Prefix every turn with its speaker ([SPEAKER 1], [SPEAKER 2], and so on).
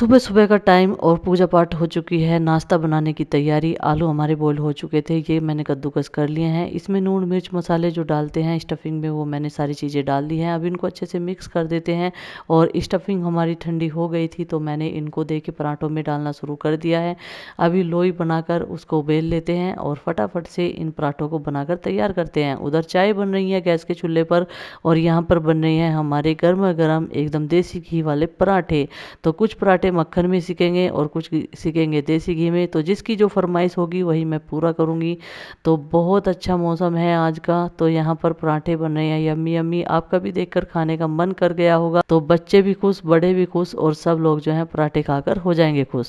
[SPEAKER 1] सुबह सुबह का टाइम और पूजा पाठ हो चुकी है नाश्ता बनाने की तैयारी आलू हमारे बॉयल हो चुके थे ये मैंने कद्दूकस कर लिए हैं इसमें नून मिर्च मसाले जो डालते हैं स्टफिंग में वो मैंने सारी चीज़ें डाल दी हैं अब इनको अच्छे से मिक्स कर देते हैं और स्टफिंग हमारी ठंडी हो गई थी तो मैंने इनको दे के पराठों में डालना शुरू कर दिया है अभी लोई बनाकर उसको बेल लेते हैं और फटाफट से इन पराठों को बनाकर तैयार करते हैं उधर चाय बन रही है गैस के चूल्हे पर और यहाँ पर बन रही हैं हमारे गर्मा गर्म एकदम देसी घी वाले पराठे तो कुछ पराठे से मक्खन में सीखेंगे और कुछ सीखेंगे देसी घी में तो जिसकी जो फरमाइश होगी वही मैं पूरा करूँगी तो बहुत अच्छा मौसम है आज का तो यहाँ पर पराठे बन रहे हैं यम्मी यम्मी आपका भी देखकर खाने का मन कर गया होगा तो बच्चे भी खुश बड़े भी खुश और सब लोग जो है पराठे खाकर हो जाएंगे खुश